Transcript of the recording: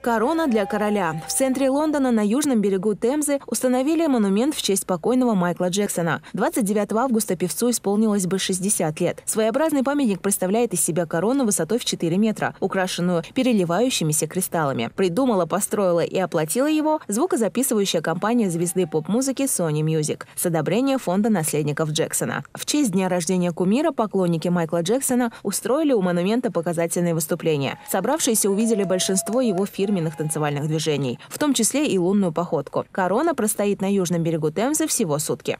Корона для короля. В центре Лондона на южном берегу Темзы установили монумент в честь покойного Майкла Джексона. 29 августа певцу исполнилось бы 60 лет. Своеобразный памятник представляет из себя корону высотой в 4 метра, украшенную переливающимися кристаллами. Придумала, построила и оплатила его звукозаписывающая компания звезды поп-музыки Sony Music с одобрения фонда наследников Джексона. В честь дня рождения кумира поклонники Майкла Джексона устроили у монумента показательные выступления. Собравшиеся увидели большинство его фирм фирменных танцевальных движений, в том числе и лунную походку. Корона простоит на южном берегу Темзы всего сутки.